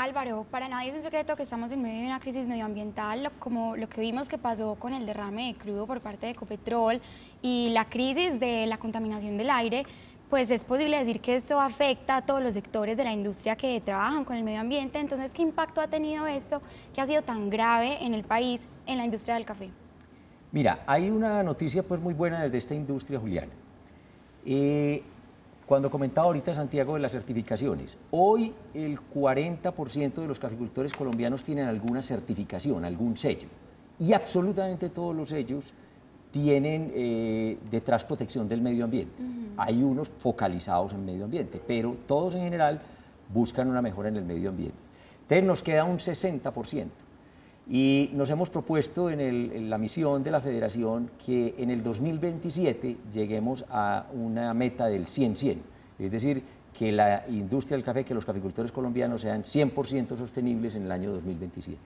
Álvaro, para nadie es un secreto que estamos en medio de una crisis medioambiental, como lo que vimos que pasó con el derrame de crudo por parte de Ecopetrol y la crisis de la contaminación del aire, pues es posible decir que esto afecta a todos los sectores de la industria que trabajan con el medio ambiente. Entonces, ¿qué impacto ha tenido esto que ha sido tan grave en el país, en la industria del café? Mira, hay una noticia pues muy buena desde esta industria, Julián. Eh, cuando comentaba ahorita Santiago de las certificaciones, hoy el 40% de los caficultores colombianos tienen alguna certificación, algún sello. Y absolutamente todos los sellos tienen eh, detrás protección del medio ambiente. Hay unos focalizados en medio ambiente, pero todos en general buscan una mejora en el medio ambiente. Entonces nos queda un 60% y nos hemos propuesto en, la misión de la Federación que en el 2027 lleguemos a una meta del 100-100, es decir, que la industria del café, que los caficultores colombianos sean 100% sostenibles en el año 2027.